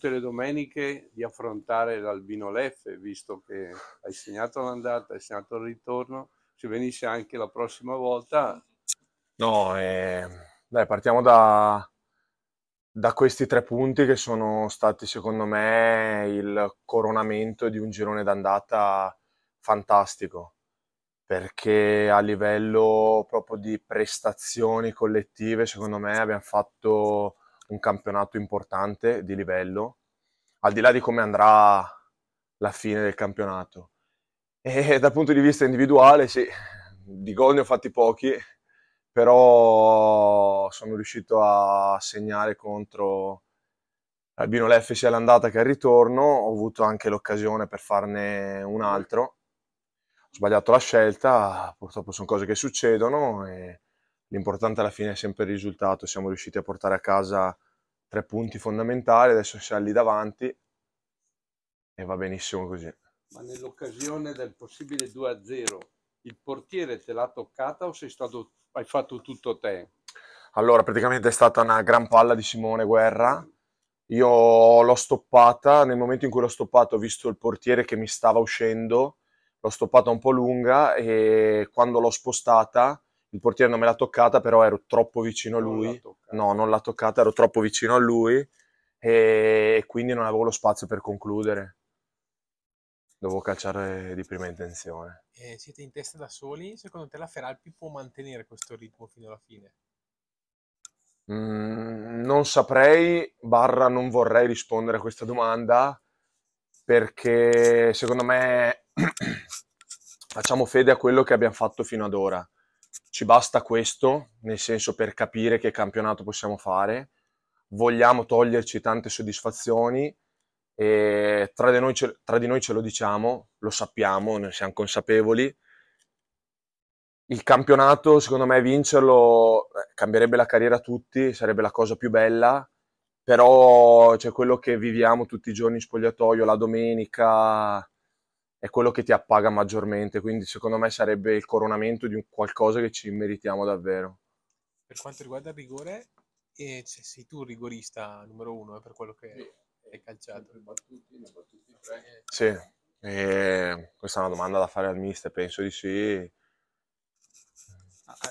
tutte le domeniche di affrontare l'Albino Leffe, visto che hai segnato l'andata, hai segnato il ritorno, se venisse anche la prossima volta. No, eh, dai, partiamo da, da questi tre punti che sono stati secondo me il coronamento di un girone d'andata fantastico perché a livello proprio di prestazioni collettive secondo me abbiamo fatto un campionato importante di livello, al di là di come andrà la fine del campionato. E dal punto di vista individuale, sì, di gol ne ho fatti pochi, però sono riuscito a segnare contro Albino Leffi sia all'andata che al ritorno, ho avuto anche l'occasione per farne un altro, ho sbagliato la scelta, purtroppo sono cose che succedono e l'importante alla fine è sempre il risultato, siamo riusciti a portare a casa tre punti fondamentali, adesso siamo lì davanti e va benissimo così. Ma nell'occasione del possibile 2-0, il portiere te l'ha toccata o stato, hai fatto tutto te? Allora, praticamente è stata una gran palla di Simone Guerra. Io l'ho stoppata, nel momento in cui l'ho stoppata ho visto il portiere che mi stava uscendo, l'ho stoppata un po' lunga e quando l'ho spostata il portiere non me l'ha toccata, però ero troppo vicino a lui. No, non l'ha toccata, ero troppo vicino a lui e quindi non avevo lo spazio per concludere. Dovevo calciare di prima intenzione. E siete in testa da soli, secondo te la Feralpi può mantenere questo ritmo fino alla fine? Mm, non saprei, barra non vorrei rispondere a questa domanda perché secondo me facciamo fede a quello che abbiamo fatto fino ad ora ci basta questo, nel senso per capire che campionato possiamo fare, vogliamo toglierci tante soddisfazioni e tra di noi ce, di noi ce lo diciamo, lo sappiamo, ne siamo consapevoli. Il campionato, secondo me, vincerlo eh, cambierebbe la carriera a tutti, sarebbe la cosa più bella, però c'è quello che viviamo tutti i giorni in spogliatoio, la domenica, è quello che ti appaga maggiormente, quindi secondo me sarebbe il coronamento di un qualcosa che ci meritiamo davvero. Per quanto riguarda il rigore, eh, cioè, sei tu il rigorista numero uno eh, per quello che hai sì. è calciato. Sì, e questa è una domanda da fare al mister, penso di sì.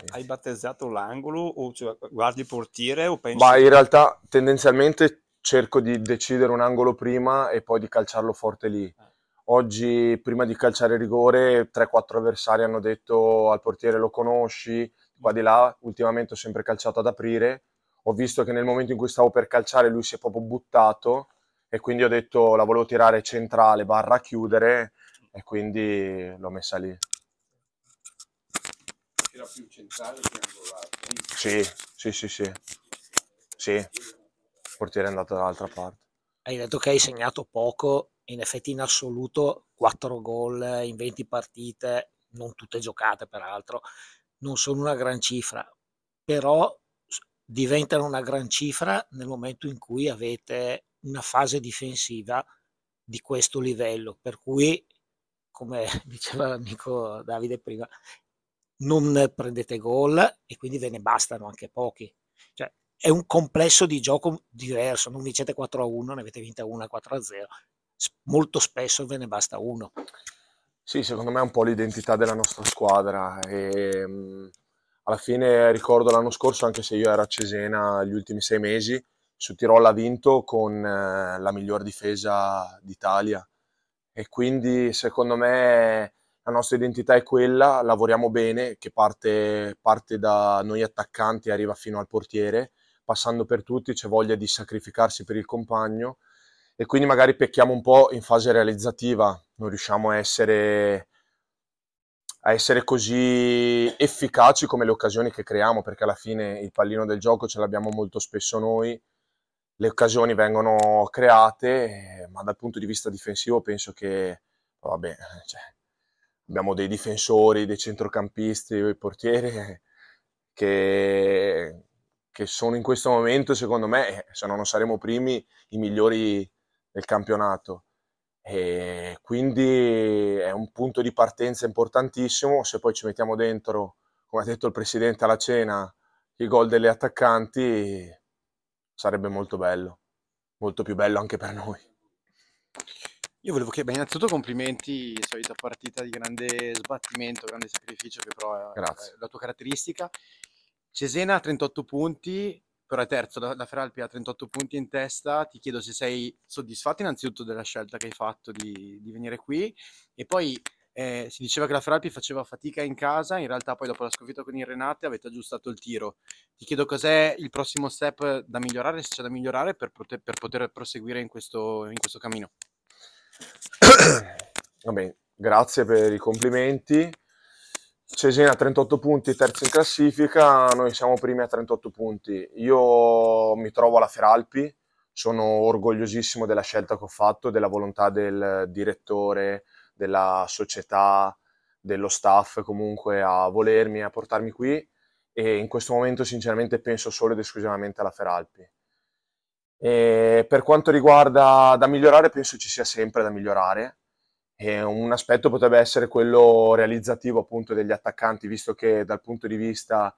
Hai battezzato l'angolo o cioè, guardi il portiere? O pensi... Ma in realtà tendenzialmente cerco di decidere un angolo prima e poi di calciarlo forte lì. Ah Oggi, prima di calciare rigore, 3-4 avversari hanno detto al portiere lo conosci, qua di là, ultimamente ho sempre calciato ad aprire, ho visto che nel momento in cui stavo per calciare lui si è proprio buttato e quindi ho detto la volevo tirare centrale, barra chiudere e quindi l'ho messa lì. Era più centrale che angolare? Sì, sì, sì, sì. Sì, il portiere è andato dall'altra parte. Hai detto che hai segnato poco, in effetti in assoluto 4 gol in 20 partite, non tutte giocate peraltro, non sono una gran cifra, però diventano una gran cifra nel momento in cui avete una fase difensiva di questo livello, per cui, come diceva l'amico Davide prima, non prendete gol e quindi ve ne bastano anche pochi. Cioè, è un complesso di gioco diverso, non vincete 4 a 1, ne avete vinta 1 4 a 0, molto spesso ve ne basta uno. Sì, secondo me è un po' l'identità della nostra squadra. E, ehm, mh, alla fine ricordo l'anno scorso, anche se io ero a Cesena gli ultimi sei mesi, su Tirol ha vinto con eh, la miglior difesa d'Italia. E quindi secondo me la nostra identità è quella, lavoriamo bene, che parte, parte da noi attaccanti e arriva fino al portiere, passando per tutti, c'è voglia di sacrificarsi per il compagno e quindi magari pecchiamo un po' in fase realizzativa, non riusciamo a essere, a essere così efficaci come le occasioni che creiamo, perché alla fine il pallino del gioco ce l'abbiamo molto spesso noi, le occasioni vengono create, ma dal punto di vista difensivo penso che, vabbè, cioè, abbiamo dei difensori, dei centrocampisti, dei portieri che, che, sono in questo momento, secondo me, se non saremo primi, i migliori del campionato. E quindi è un punto di partenza importantissimo. Se poi ci mettiamo dentro, come ha detto il presidente alla cena, i gol delle attaccanti, sarebbe molto bello, molto più bello anche per noi. Io volevo chiedere innanzitutto complimenti, solita partita di grande sbattimento, grande sacrificio che però è Grazie. la tua caratteristica. Cesena 38 punti, però è terzo, la, la Feralpi ha 38 punti in testa, ti chiedo se sei soddisfatto innanzitutto della scelta che hai fatto di, di venire qui e poi eh, si diceva che la Feralpi faceva fatica in casa, in realtà poi dopo la sconfitta con il Renate avete aggiustato il tiro. Ti chiedo cos'è il prossimo step da migliorare, se c'è da migliorare per, prote- per poter proseguire in questo, in questo cammino. Vabbè, grazie per i complimenti. Cesena 38 punti, terzo in classifica, noi siamo primi a 38 punti. Io mi trovo alla Feralpi, sono orgogliosissimo della scelta che ho fatto, della volontà del direttore, della società, dello staff comunque a volermi e a portarmi qui e in questo momento sinceramente penso solo ed esclusivamente alla Feralpi. E per quanto riguarda da migliorare, penso ci sia sempre da migliorare e eh, un aspetto potrebbe essere quello realizzativo appunto degli attaccanti, visto che dal punto di vista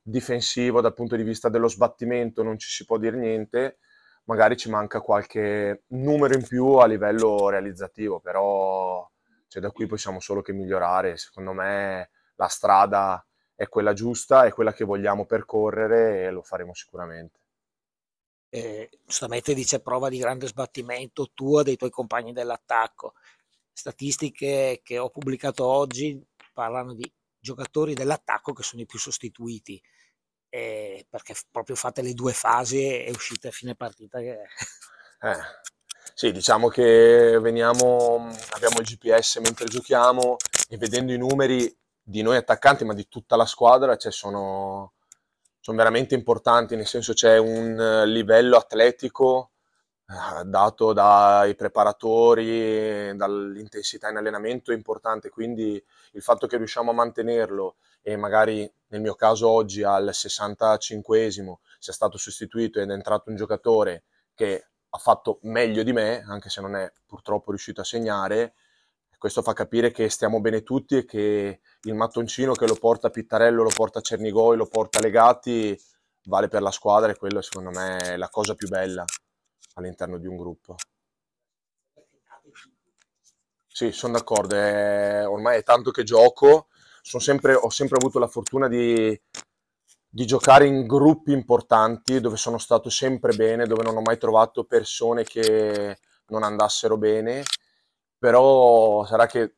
difensivo, dal punto di vista dello sbattimento non ci si può dire niente, magari ci manca qualche numero in più a livello realizzativo, però cioè, da qui possiamo solo che migliorare. Secondo me la strada è quella giusta, è quella che vogliamo percorrere e lo faremo sicuramente. Eh, giustamente dice prova di grande sbattimento tua dei tuoi compagni dell'attacco statistiche che ho pubblicato oggi parlano di giocatori dell'attacco che sono i più sostituiti. Eh, perché proprio fate le due fasi e uscite a fine partita. Che... Eh, sì, diciamo che veniamo, abbiamo il GPS mentre giochiamo e vedendo i numeri di noi attaccanti, ma di tutta la squadra, cioè sono, sono veramente importanti, nel senso c'è un livello atletico eh, dato dai preparatori, dall'intensità in allenamento è importante, quindi il fatto che riusciamo a mantenerlo e magari nel mio caso oggi al 65esimo sia stato sostituito ed è entrato un giocatore che ha fatto meglio di me, anche se non è purtroppo riuscito a segnare, questo fa capire che stiamo bene tutti e che il mattoncino che lo porta a Pittarello, lo porta a Cernigoi, lo porta a Legati, vale per la squadra e quello secondo me è la cosa più bella all'interno di un gruppo. Sì, sono d'accordo, è... ormai è tanto che gioco, sempre... ho sempre avuto la fortuna di... di giocare in gruppi importanti dove sono stato sempre bene, dove non ho mai trovato persone che non andassero bene, però sarà che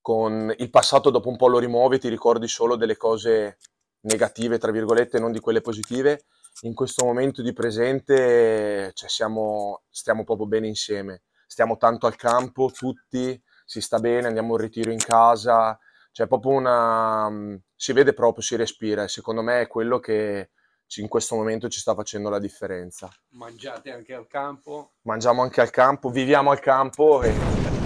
con il passato dopo un po' lo rimuovi, ti ricordi solo delle cose negative, tra virgolette, non di quelle positive in questo momento di presente cioè siamo, stiamo proprio bene insieme, stiamo tanto al campo tutti, si sta bene, andiamo in ritiro in casa, C'è cioè, proprio una... Mm, si vede proprio, si respira e secondo me è quello che in questo momento ci sta facendo la differenza. Mangiate anche al campo? Mangiamo anche al campo, viviamo al campo e